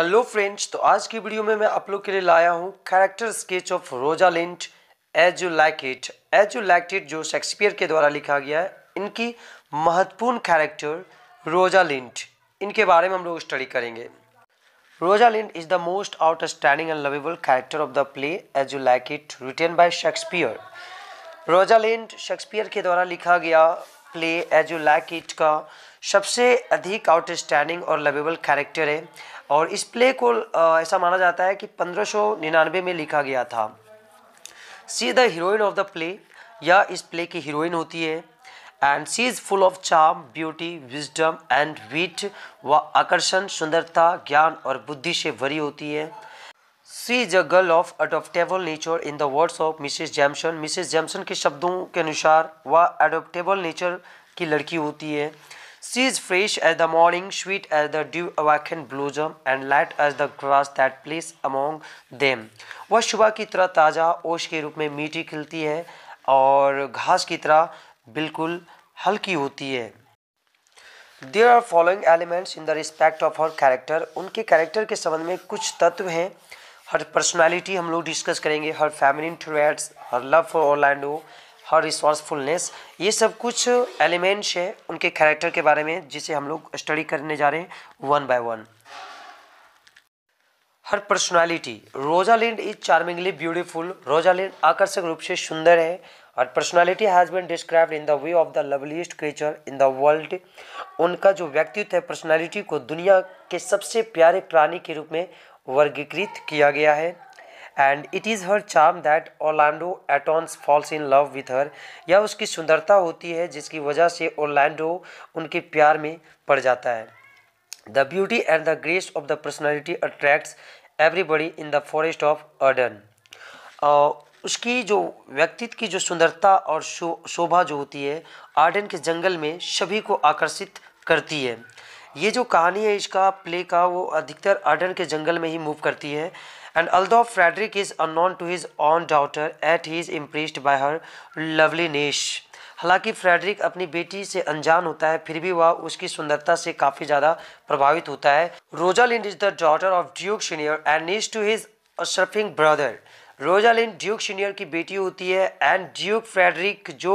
Hello friends तो आज की वीडियो में मैं आप लोग के लिए लाया हूँ character sketch of Rosalind as you like it as you like it जो शेक्सपियर के द्वारा लिखा गया है इनकी महत्वपूर्ण कैरेक्टर रोजा लिंट इनके बारे में हम लोग स्टडी करेंगे Rosalind is the most outstanding and lovable character of the play as you like it written by Shakespeare Rosalind Shakespeare के द्वारा लिखा गया play as you like it का सबसे अधिक आउटस्टैंडिंग और लवेबल कैरेक्टर है और इस प्ले को ऐसा माना जाता है कि 1599 में लिखा गया था she the heroine of the play या इस प्ले की हीरोइन होती है and she is full of charm beauty wisdom and wit व आकर्षण सुंदरता ज्ञान और बुद्धि से भरी होती है she is a girl of adaptable nature in the words of Mrs Jameson Mrs Jameson के शब्दों के अनुसार वह अडोप्टेबल नेचर की लड़की होती है She is fresh as the morning, sweet as the dew awakened blossom, and light as the grass that plays among them. वह सुबह की तरह ताज़ा ओश के रूप में मीठी खिलती है और घास की तरह बिल्कुल हल्की होती है There are following elements in the respect of her character. उनके character के संबंध में कुछ तत्व हैं हर पर्सनालिटी हम लोग डिस्कस करेंगे her family traits her love for Orlando her resourcefulness ये सब कुछ एलिमेंट्स है उनके कैरेक्टर के बारे में जिसे हम लोग स्टडी करने जा रहे हैं one by one her personality Rosalind is charmingly beautiful Rosalind आकर्षक रूप से सुंदर है और personality has been described in the way of the loveliest creature in the world उनका जो व्यक्तित्व है पर्सनालिटी को दुनिया के सबसे प्यारे प्राणी के रूप में वर्गीकृत किया गया है and it is her charm that Orlando at once falls in love with her या उसकी सुंदरता होती है जिसकी वजह से ओलैंडो उनके प्यार में पड़ जाता है the beauty and the grace of the personality attracts everybody in the forest of Arden उसकी जो व्यक्तित्व की जो सुंदरता और शो शोभा जो होती है आर्डन के जंगल में सभी को आकर्षित करती है ये जो कहानी है इसका प्ले का वो अधिकतर आर्डन के जंगल में ही मूव करती है and although Frederick is unknown to his own daughter, at he is impressed by her loveliness. हालांकि फ्रेडरिक अपनी बेटी से अनजान होता है फिर भी वह उसकी सुंदरता से काफ़ी ज़्यादा प्रभावित होता है Rosalind is the daughter of Duke senior and niece to his usurping brother Rosalind Duke senior की बेटी होती है एंड ड्यूक फ्रेडरिक जो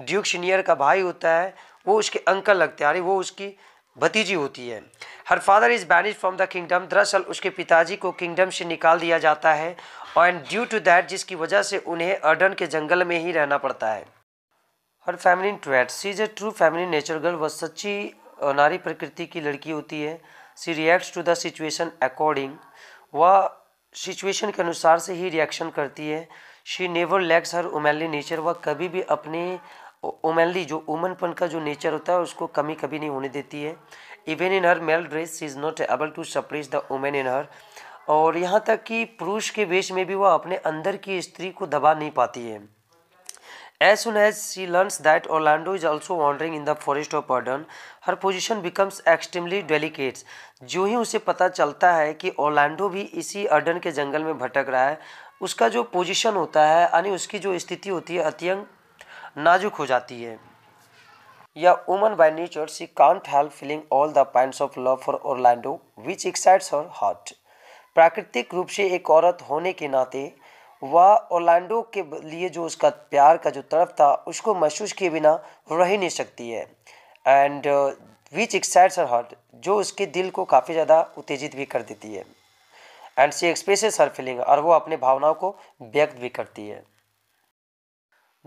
ड्यूक सीनियर का भाई होता है वो उसके अंकल लगते हैं अरे वो उसकी भतीजी होती है her father is banished from the kingdom दरअसल उसके पिताजी को किंगडम से निकाल दिया जाता है और एंड ड्यू टू दैट जिसकी वजह से उन्हें अर्डन के जंगल में ही रहना पड़ता है her family trait she is a true family nature girl वह सच्ची नारी प्रकृति की लड़की होती है she reacts to the situation according वह सिचुएशन के अनुसार से ही रिएक्शन करती है she never lacks her womanly nature वह कभी भी अपने ओमेनली जो वुमनपन का जो नेचर होता है उसको कमी कभी नहीं होने देती है even in her male dress is not able to suppress the woman in her और यहाँ तक कि पुरुष के वेश में भी वह अपने अंदर की स्त्री को दबा नहीं पाती है as soon as she learns that Orlando is also wandering in the forest of Arden her position becomes extremely delicate जो ही उसे पता चलता है कि ओरलैंडो भी इसी अर्डन के जंगल में भटक रहा है उसका जो पोजिशन होता है यानी उसकी जो स्थिति होती है अत्यंत नाजुक हो जाती है या woman by nature she can't help feeling all the points of love for Orlando which excites her heart प्राकृतिक रूप से एक औरत होने के नाते वह ओरलैंडो के लिए जो उसका प्यार का जो तरफ था उसको महसूस किए बिना रह ही नहीं सकती है and which excites her heart जो उसके दिल को काफ़ी ज़्यादा उत्तेजित भी कर देती है and she expresses her feeling और वो अपने भावनाओं को व्यक्त भी करती है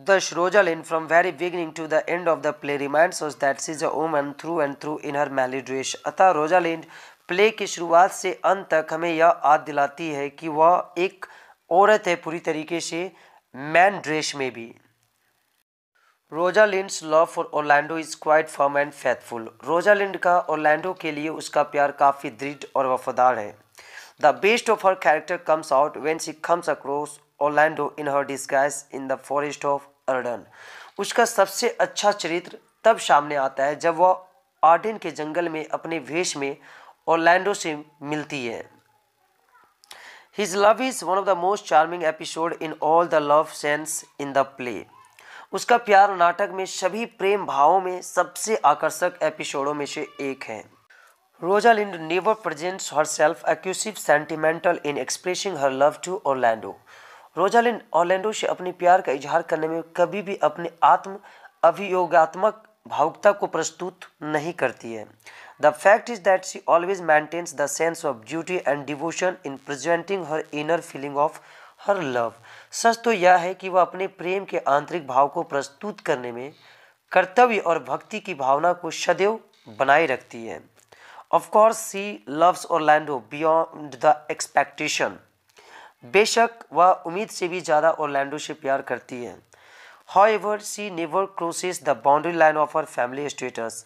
The Shrojal from very beginning to the end of the play reminds us that she is a woman through and through in her maladies. अतः रोजालिंड प्ले की शुरुआत से अंत तक हमें यह याद दिलाती है कि वह एक औरत है पूरी तरीके से मैन ड्रेस में भी Rosalind's love for Orlando is quite firm and faithful Rosalind का ओरलैंडो के लिए उसका प्यार काफ़ी दृढ़ और वफादार है the best of her character comes out when she comes across Orlando in her disguise in the forest of Arden उसका सबसे अच्छा चरित्र तब सामने आता है जब वह आर्डिन के जंगल में अपने वेश में ऑर्लैंडो से मिलती है his love is one of the most charming episode in all the love scenes in the play उसका प्यार नाटक में सभी प्रेम भावों में सबसे आकर्षक एपिसोडों में से एक है Rosalind never presents herself excessive sentimental in expressing her love to Orlando Rosalind Orlando से अपने प्यार का इजहार करने में कभी भी अपने आत्म अभियोगात्मक भावुकता को प्रस्तुत नहीं करती है the fact is that she always maintains the sense of duty and devotion in presenting her inner feeling of her love सच तो यह है कि वह अपने प्रेम के आंतरिक भाव को प्रस्तुत करने में कर्तव्य और भक्ति की भावना को सदैव बनाए रखती है ऑफकोर्स सी लव्स और लैंडो बियॉन्ड द एक्सपेक्टेशन बेशक वह उम्मीद से भी ज़्यादा ओरलैंडो से प्यार करती है however she never crosses the boundary line of her family status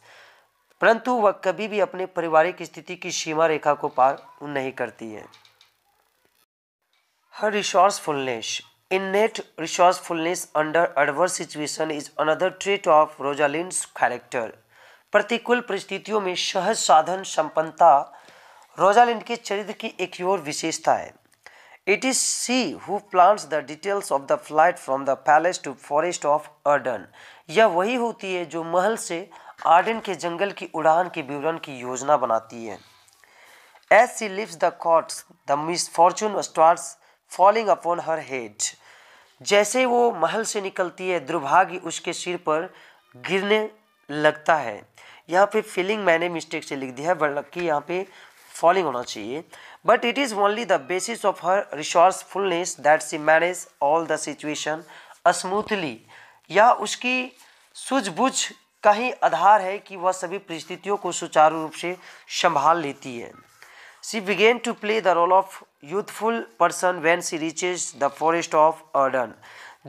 परंतु वह कभी भी अपने पारिवारिक स्थिति की सीमा रेखा को पार नहीं करती है her resourcefulness innate resourcefulness under adverse situation is another trait of Rosalind's character प्रतिकूल परिस्थितियों में सहज साधन संपन्नता रोजालिन के चरित्र की एक और विशेषता है It is she who plans the details of the flight from the palace to forest of Arden. यह वही होती है जो महल से आर्डन के जंगल की उड़ान के विवरण की योजना बनाती है as she leaves the courts the misfortune stars falling upon her head जैसे वो महल से निकलती है दुर्भाग्य उसके सिर पर गिरने लगता है यहाँ पे फीलिंग मैंने मिस्टेक से लिख दिया है बल्कि यहाँ पे फॉलिंग होना चाहिए but it is only the basis of her resourcefulness that she manage all the situation smoothly या उसकी सूझबूझ का ही आधार है कि वह सभी परिस्थितियों को सुचारू रूप से संभाल लेती है she begins to play the role of youthful person when she reaches the forest of Arden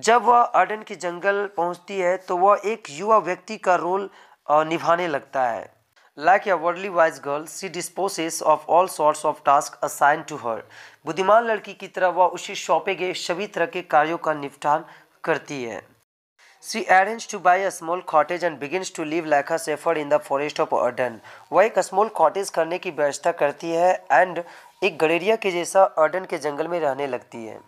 जब वह अर्डन के जंगल पहुंचती है तो वह एक युवा व्यक्ति का रोल निभाने लगता है Like a worldly wise girl, she disposes of all sorts of tasks assigned to her. बुद्धिमान लड़की की तरह वह उसे सौंपे गए सभी तरह के कार्यों का निपटान करती है She arranged to buy a small cottage and begins to live like a shepherd in the forest of Arden. वह एक small cottage करने की व्यवस्था करती है and एक गलेरिया के जैसा अर्डन के जंगल में रहने लगती है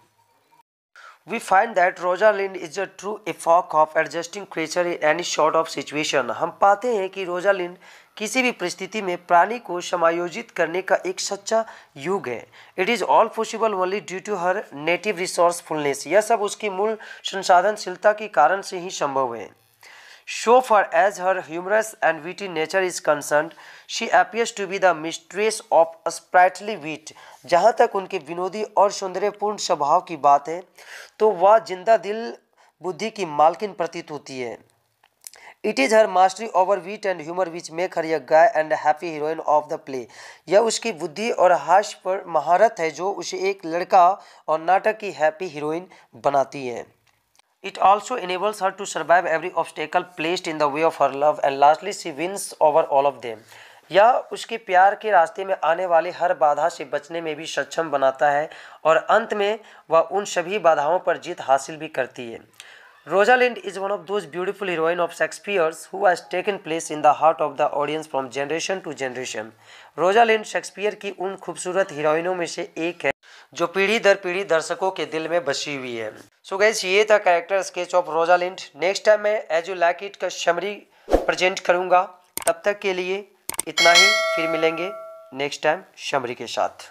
We find that Rosalind is a true epoch of adjusting creature in any sort of situation. हम पाते हैं कि रोजालिंड किसी भी परिस्थिति में प्राणी को समायोजित करने का एक सच्चा युग है it is all possible only due to her native resourcefulness यह सब उसकी मूल संसाधनशीलता के कारण से ही संभव है so far as her humorous and witty nature is concern she appears to be the mistress of sprightly wit जहाँ तक उनके विनोदी और सौंदर्यपूर्ण स्वभाव की बात है तो वह जिंदा दिल बुद्धि की मालकिन प्रतीत होती है it is her mastery over wit and humour which make her यह gay and happy heroine of the play यह उसकी बुद्धि और हाश पर महारत है जो उसे एक लड़का और नाटक की हैप्पी हीरोइन बनाती है it also enables her to survive every obstacle placed in the way of her love and lastly she wins over all of them यह उसके प्यार के रास्ते में आने वाली हर बाधा से बचने में भी सक्षम बनाता है और अंत में वह उन सभी बाधाओं पर जीत हासिल भी करती है Rosalind is one of those beautiful heroines of Shakespeare's who has taken place in the heart of the audience from generation to generation. Rosalind Shakespeare की उन खूबसूरत हीरोइनों में से एक है जो पीढ़ी दर पीढ़ी दर्शकों के दिल में बसी हुई है सो so गैस ये था character sketch of Rosalind next time मैं एज यू लाइक इट का शमरी प्रेजेंट करूँगा तब तक के लिए इतना ही फिर मिलेंगे नेक्स्ट टाइम शमरी के साथ